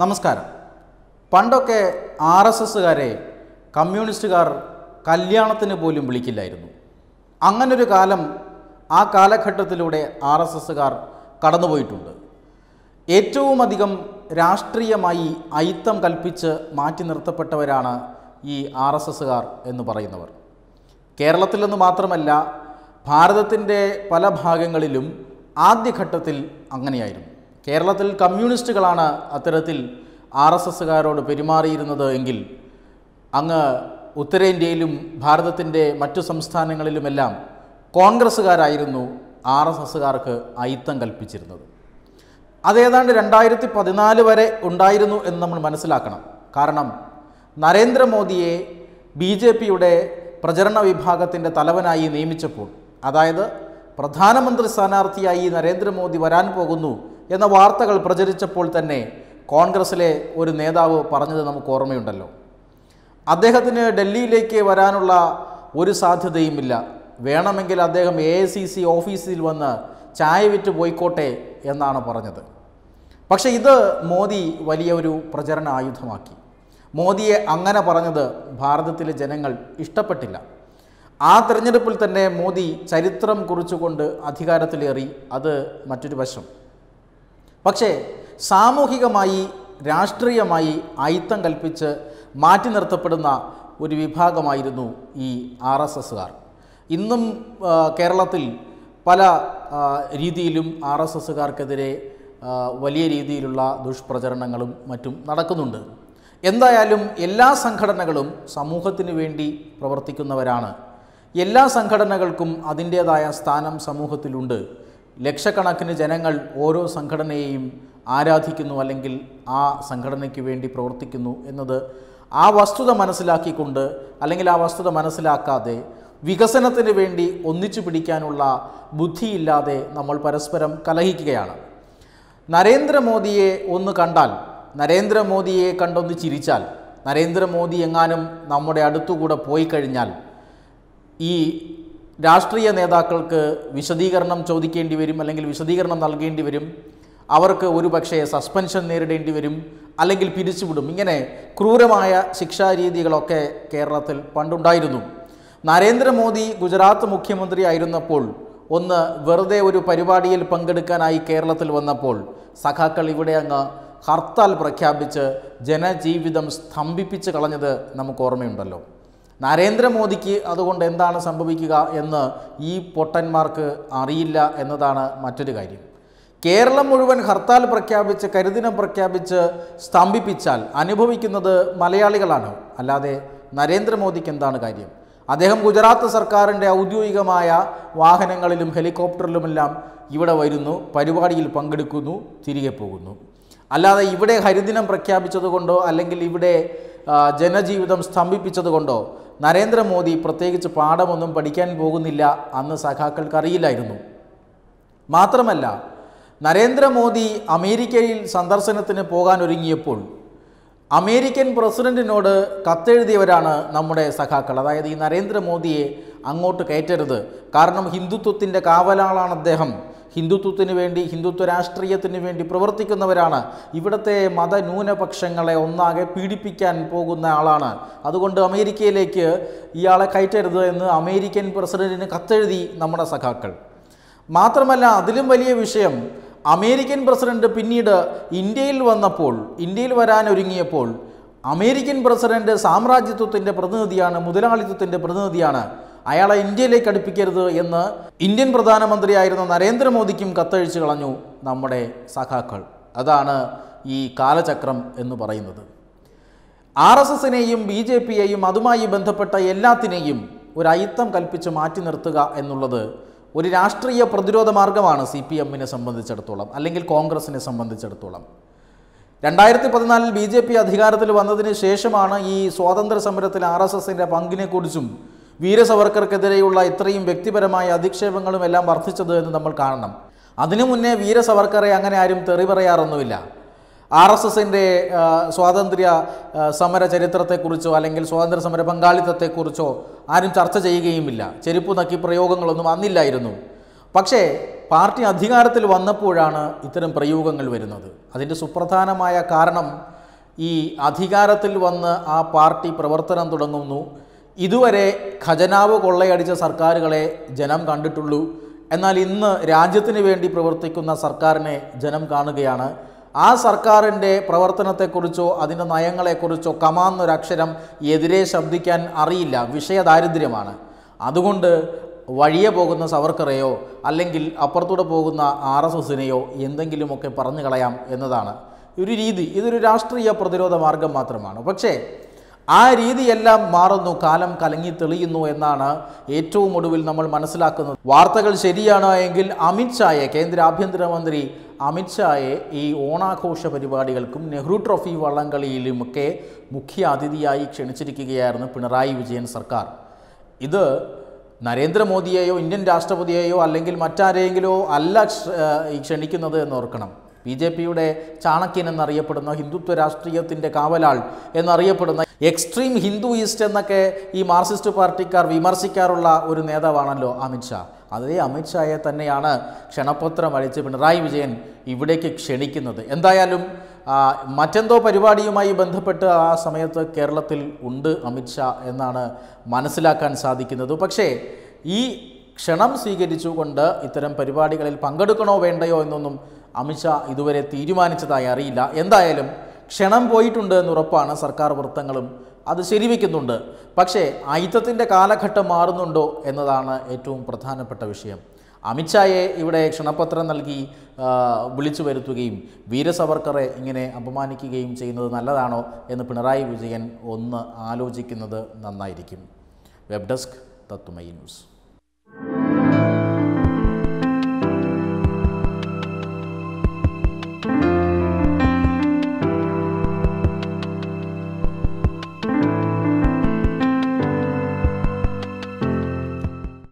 നമസ്കാരം പണ്ടൊക്കെ R S എസ്സുകാരെ കമ്മ്യൂണിസ്റ്റുകാർ കല്യാണത്തിന് പോലും വിളിക്കില്ലായിരുന്നു അങ്ങനൊരു കാലം ആ കാലഘട്ടത്തിലൂടെ ആർ എസ് എസ്സുകാർ കടന്നുപോയിട്ടുണ്ട് ഏറ്റവും അധികം രാഷ്ട്രീയമായി അയിത്തം കൽപ്പിച്ച് മാറ്റി നിർത്തപ്പെട്ടവരാണ് ഈ ആർ എസ് എസ്സുകാർ എന്ന് പറയുന്നവർ നിന്ന് മാത്രമല്ല ഭാരതത്തിൻ്റെ പല ഭാഗങ്ങളിലും ആദ്യഘട്ടത്തിൽ അങ്ങനെയായിരുന്നു കേരളത്തിൽ കമ്മ്യൂണിസ്റ്റുകളാണ് അത്തരത്തിൽ ആർ എസ് എസ്സുകാരോട് പെരുമാറിയിരുന്നത് എങ്കിൽ അങ്ങ് ഉത്തരേന്ത്യയിലും ഭാരതത്തിൻ്റെ മറ്റു സംസ്ഥാനങ്ങളിലുമെല്ലാം കോൺഗ്രസ്സുകാരായിരുന്നു ആർ എസ് എസ്സുകാർക്ക് അയിത്തം കൽപ്പിച്ചിരുന്നത് അതേതാണ്ട് രണ്ടായിരത്തി പതിനാല് വരെ ഉണ്ടായിരുന്നു എന്ന് നമ്മൾ മനസ്സിലാക്കണം കാരണം നരേന്ദ്രമോദിയെ ബി ജെ പിയുടെ പ്രചരണ വിഭാഗത്തിൻ്റെ തലവനായി നിയമിച്ചപ്പോൾ അതായത് പ്രധാനമന്ത്രി സ്ഥാനാർത്ഥിയായി നരേന്ദ്രമോദി വരാൻ പോകുന്നു എന്ന വാർത്തകൾ പ്രചരിച്ചപ്പോൾ തന്നെ കോൺഗ്രസിലെ ഒരു നേതാവ് പറഞ്ഞത് നമുക്ക് ഓർമ്മയുണ്ടല്ലോ അദ്ദേഹത്തിന് ഡൽഹിയിലേക്ക് വരാനുള്ള ഒരു സാധ്യതയുമില്ല വേണമെങ്കിൽ അദ്ദേഹം എ ഓഫീസിൽ വന്ന് ചായ വിറ്റ് പോയിക്കോട്ടെ എന്നാണ് പറഞ്ഞത് പക്ഷേ ഇത് മോദി വലിയ ഒരു പ്രചരണ ആയുധമാക്കി മോദിയെ അങ്ങനെ പറഞ്ഞത് ഭാരതത്തിലെ ജനങ്ങൾ ഇഷ്ടപ്പെട്ടില്ല ആ തിരഞ്ഞെടുപ്പിൽ തന്നെ മോദി ചരിത്രം കുറിച്ചുകൊണ്ട് അധികാരത്തിലേറി അത് മറ്റൊരു വശം പക്ഷേ സാമൂഹികമായി രാഷ്ട്രീയമായി അയിത്തം കൽപ്പിച്ച് മാറ്റി നിർത്തപ്പെടുന്ന ഒരു വിഭാഗമായിരുന്നു ഈ ആർ എസ് എസ്സുകാർ ഇന്നും കേരളത്തിൽ പല രീതിയിലും ആർ എസ് എസ്സുകാർക്കെതിരെ വലിയ രീതിയിലുള്ള ദുഷ്പ്രചരണങ്ങളും മറ്റും നടക്കുന്നുണ്ട് എന്തായാലും എല്ലാ സംഘടനകളും സമൂഹത്തിന് വേണ്ടി പ്രവർത്തിക്കുന്നവരാണ് എല്ലാ സംഘടനകൾക്കും അതിൻ്റേതായ സ്ഥാനം സമൂഹത്തിലുണ്ട് ലക്ഷക്കണക്കിന് ജനങ്ങൾ ഓരോ സംഘടനയെയും ആരാധിക്കുന്നു അല്ലെങ്കിൽ ആ സംഘടനയ്ക്ക് വേണ്ടി പ്രവർത്തിക്കുന്നു എന്നത് ആ വസ്തുത മനസ്സിലാക്കിക്കൊണ്ട് അല്ലെങ്കിൽ ആ വസ്തുത മനസ്സിലാക്കാതെ വികസനത്തിന് വേണ്ടി ഒന്നിച്ചു പിടിക്കാനുള്ള ബുദ്ധിയില്ലാതെ നമ്മൾ പരസ്പരം കലഹിക്കുകയാണ് നരേന്ദ്രമോദിയെ ഒന്ന് കണ്ടാൽ നരേന്ദ്രമോദിയെ കണ്ടൊന്ന് ചിരിച്ചാൽ നരേന്ദ്രമോദി എങ്ങാനും നമ്മുടെ അടുത്തുകൂടെ പോയി കഴിഞ്ഞാൽ ഈ രാഷ്ട്രീയ നേതാക്കൾക്ക് വിശദീകരണം ചോദിക്കേണ്ടി വരും അല്ലെങ്കിൽ വിശദീകരണം നൽകേണ്ടി വരും അവർക്ക് ഒരു പക്ഷേ സസ്പെൻഷൻ നേരിടേണ്ടി വരും അല്ലെങ്കിൽ പിരിച്ചുവിടും ഇങ്ങനെ ക്രൂരമായ ശിക്ഷാരീതികളൊക്കെ കേരളത്തിൽ പണ്ടുണ്ടായിരുന്നു നരേന്ദ്രമോദി ഗുജറാത്ത് മുഖ്യമന്ത്രി ആയിരുന്നപ്പോൾ ഒന്ന് വെറുതെ ഒരു പരിപാടിയിൽ പങ്കെടുക്കാനായി കേരളത്തിൽ വന്നപ്പോൾ സഖാക്കൾ ഇവിടെ അങ്ങ് ഹർത്താൽ പ്രഖ്യാപിച്ച് ജനജീവിതം സ്തംഭിപ്പിച്ച് കളഞ്ഞത് നമുക്ക് ഓർമ്മയുണ്ടല്ലോ നരേന്ദ്രമോദിക്ക് അതുകൊണ്ട് എന്താണ് സംഭവിക്കുക എന്ന് ഈ പൊട്ടന്മാർക്ക് അറിയില്ല എന്നതാണ് മറ്റൊരു കാര്യം കേരളം മുഴുവൻ ഹർത്താൽ പ്രഖ്യാപിച്ച് കരുദിനം പ്രഖ്യാപിച്ച് സ്തംഭിപ്പിച്ചാൽ അനുഭവിക്കുന്നത് മലയാളികളാണ് അല്ലാതെ നരേന്ദ്രമോദിക്ക് എന്താണ് കാര്യം അദ്ദേഹം ഗുജറാത്ത് സർക്കാരിൻ്റെ ഔദ്യോഗികമായ വാഹനങ്ങളിലും ഹെലികോപ്റ്ററിലുമെല്ലാം ഇവിടെ വരുന്നു പരിപാടിയിൽ പങ്കെടുക്കുന്നു തിരികെ പോകുന്നു അല്ലാതെ ഇവിടെ ഹരിദിനം പ്രഖ്യാപിച്ചതുകൊണ്ടോ അല്ലെങ്കിൽ ഇവിടെ ജനജീവിതം സ്തംഭിപ്പിച്ചതുകൊണ്ടോ നരേന്ദ്രമോദി പ്രത്യേകിച്ച് പാഠമൊന്നും പഠിക്കാൻ പോകുന്നില്ല അന്ന് സഖാക്കൾക്കറിയില്ലായിരുന്നു മാത്രമല്ല നരേന്ദ്രമോദി അമേരിക്കയിൽ സന്ദർശനത്തിന് പോകാൻ ഒരുങ്ങിയപ്പോൾ അമേരിക്കൻ പ്രസിഡന്റിനോട് കത്തെഴുതിയവരാണ് നമ്മുടെ സഖാക്കൾ അതായത് ഈ നരേന്ദ്രമോദിയെ അങ്ങോട്ട് കയറ്റരുത് കാരണം ഹിന്ദുത്വത്തിൻ്റെ കാവലാളാണ് അദ്ദേഹം ഹിന്ദുത്വത്തിന് വേണ്ടി ഹിന്ദുത്വ രാഷ്ട്രീയത്തിന് വേണ്ടി പ്രവർത്തിക്കുന്നവരാണ് ഇവിടുത്തെ മതന്യൂനപക്ഷങ്ങളെ ഒന്നാകെ പീഡിപ്പിക്കാൻ പോകുന്ന ആളാണ് അതുകൊണ്ട് അമേരിക്കയിലേക്ക് ഇയാളെ കയറ്റരുത് എന്ന് അമേരിക്കൻ പ്രസിഡന്റിന് കത്തെഴുതി നമ്മുടെ സഖാക്കൾ മാത്രമല്ല അതിലും വലിയ വിഷയം അമേരിക്കൻ പ്രസിഡന്റ് പിന്നീട് ഇന്ത്യയിൽ വന്നപ്പോൾ ഇന്ത്യയിൽ വരാൻ ഒരുങ്ങിയപ്പോൾ അമേരിക്കൻ പ്രസിഡന്റ് സാമ്രാജ്യത്വത്തിൻ്റെ പ്രതിനിധിയാണ് മുതലാളിത്വത്തിൻ്റെ പ്രതിനിധിയാണ് അയാളെ ഇന്ത്യയിലേക്ക് അടുപ്പിക്കരുത് എന്ന് ഇന്ത്യൻ പ്രധാനമന്ത്രിയായിരുന്ന നരേന്ദ്രമോദിക്കും കത്തഴിച്ചു കളഞ്ഞു നമ്മുടെ സഖാക്കൾ അതാണ് ഈ കാലചക്രം എന്ന് പറയുന്നത് ആർ എസ് എസിനെയും ബി ജെ പിയെയും അതുമായി ബന്ധപ്പെട്ട എല്ലാത്തിനെയും ഒരു അയിത്തം കൽപ്പിച്ച് മാറ്റി നിർത്തുക എന്നുള്ളത് ഒരു രാഷ്ട്രീയ പ്രതിരോധ മാർഗമാണ് സി പി എമ്മിനെ സംബന്ധിച്ചിടത്തോളം അല്ലെങ്കിൽ കോൺഗ്രസിനെ സംബന്ധിച്ചിടത്തോളം രണ്ടായിരത്തി പതിനാലിൽ ബി ജെ പി അധികാരത്തിൽ വന്നതിന് ശേഷമാണ് ഈ സ്വാതന്ത്ര്യ സമരത്തിൽ ആർ എസ് എസിൻ്റെ പങ്കിനെക്കുറിച്ചും വീരസവർക്കർക്കെതിരെയുള്ള ഇത്രയും വ്യക്തിപരമായ അധിക്ഷേപങ്ങളും എല്ലാം വർദ്ധിച്ചത് എന്ന് നമ്മൾ കാണണം അതിനു മുന്നേ വീരസവർക്കറെ അങ്ങനെ ആരും തെറി പറയാറൊന്നുമില്ല ആർ എസ് എസിൻ്റെ സ്വാതന്ത്ര്യ സമര ചരിത്രത്തെക്കുറിച്ചോ അല്ലെങ്കിൽ സ്വാതന്ത്ര്യ സമര പങ്കാളിത്തത്തെക്കുറിച്ചോ ആരും ചർച്ച ചെയ്യുകയുമില്ല ചെരുപ്പ് നക്കി പ്രയോഗങ്ങളൊന്നും അന്നില്ലായിരുന്നു പക്ഷേ പാർട്ടി അധികാരത്തിൽ വന്നപ്പോഴാണ് ഇത്തരം പ്രയോഗങ്ങൾ വരുന്നത് അതിൻ്റെ സുപ്രധാനമായ കാരണം ഈ അധികാരത്തിൽ വന്ന് ആ പാർട്ടി പ്രവർത്തനം തുടങ്ങുന്നു ഇതുവരെ ഖജനാവ് കൊള്ളയടിച്ച സർക്കാരുകളെ ജനം കണ്ടിട്ടുള്ളൂ എന്നാൽ ഇന്ന് രാജ്യത്തിന് വേണ്ടി പ്രവർത്തിക്കുന്ന സർക്കാരിനെ ജനം കാണുകയാണ് ആ സർക്കാരിൻ്റെ പ്രവർത്തനത്തെക്കുറിച്ചോ അതിൻ്റെ നയങ്ങളെക്കുറിച്ചോ കമാന്നൊരക്ഷരം എതിരെ ശബ്ദിക്കാൻ അറിയില്ല വിഷയദാരിദ്ര്യമാണ് അതുകൊണ്ട് വഴിയെ പോകുന്ന സവർക്കറെയോ അല്ലെങ്കിൽ അപ്പുറത്തൂടെ പോകുന്ന ആർ എസ് എസിനെയോ എന്തെങ്കിലുമൊക്കെ പറഞ്ഞു കളയാം എന്നതാണ് ഒരു രീതി ഇതൊരു രാഷ്ട്രീയ പ്രതിരോധ മാർഗം മാത്രമാണ് പക്ഷേ ആ രീതിയെല്ലാം മാറുന്നു കാലം കലങ്ങി തെളിയുന്നു എന്നാണ് ഏറ്റവും ഒടുവിൽ നമ്മൾ മനസ്സിലാക്കുന്നത് വാർത്തകൾ ശരിയാണ് എങ്കിൽ അമിത്ഷായെ കേന്ദ്ര ആഭ്യന്തരമന്ത്രി അമിത്ഷായെ ഈ ഓണാഘോഷ പരിപാടികൾക്കും നെഹ്റു ട്രോഫി വള്ളംകളിയിലുമൊക്കെ മുഖ്യ അതിഥിയായി ക്ഷണിച്ചിരിക്കുകയായിരുന്നു പിണറായി വിജയൻ സർക്കാർ ഇത് നരേന്ദ്രമോദിയെയോ ഇന്ത്യൻ രാഷ്ട്രപതിയെയോ അല്ലെങ്കിൽ മറ്റാരെയെങ്കിലോ അല്ല ക്ഷണിക്കുന്നത് എന്നോർക്കണം ബി ജെ പിയുടെ ചാണക്യൻ എന്നറിയപ്പെടുന്ന ഹിന്ദുത്വ രാഷ്ട്രീയത്തിൻ്റെ കാവലാൾ എന്നറിയപ്പെടുന്ന എക്സ്ട്രീം ഹിന്ദുയിസ്റ്റ് എന്നൊക്കെ ഈ മാർക്സിസ്റ്റ് പാർട്ടിക്കാർ വിമർശിക്കാറുള്ള ഒരു നേതാവാണല്ലോ അമിത്ഷാ അതേ അമിത്ഷായെ തന്നെയാണ് ക്ഷണപത്രം അഴിച്ച് പിണറായി വിജയൻ ഇവിടേക്ക് ക്ഷണിക്കുന്നത് എന്തായാലും മറ്റെന്തോ പരിപാടിയുമായി ബന്ധപ്പെട്ട് ആ സമയത്ത് കേരളത്തിൽ ഉണ്ട് അമിത്ഷാ എന്നാണ് മനസ്സിലാക്കാൻ സാധിക്കുന്നത് പക്ഷേ ഈ ക്ഷണം സ്വീകരിച്ചുകൊണ്ട് ഇത്തരം പരിപാടികളിൽ പങ്കെടുക്കണോ വേണ്ടയോ എന്നൊന്നും അമിത്ഷാ ഇതുവരെ തീരുമാനിച്ചതായി അറിയില്ല എന്തായാലും ക്ഷണം പോയിട്ടുണ്ട് എന്ന് ഉറപ്പാണ് സർക്കാർ വൃത്തങ്ങളും അത് ശരിവെക്കുന്നുണ്ട് പക്ഷേ അയിത്തത്തിൻ്റെ കാലഘട്ടം മാറുന്നുണ്ടോ എന്നതാണ് ഏറ്റവും പ്രധാനപ്പെട്ട വിഷയം അമിത്ഷായെ ഇവിടെ ക്ഷണപത്രം നൽകി വിളിച്ചു വരുത്തുകയും വീരസവർക്കറെ ഇങ്ങനെ അപമാനിക്കുകയും ചെയ്യുന്നത് നല്ലതാണോ എന്ന് പിണറായി വിജയൻ ഒന്ന് ആലോചിക്കുന്നത് നന്നായിരിക്കും വെബ് ഡെസ്ക് തത്തുമൈ ന്യൂസ്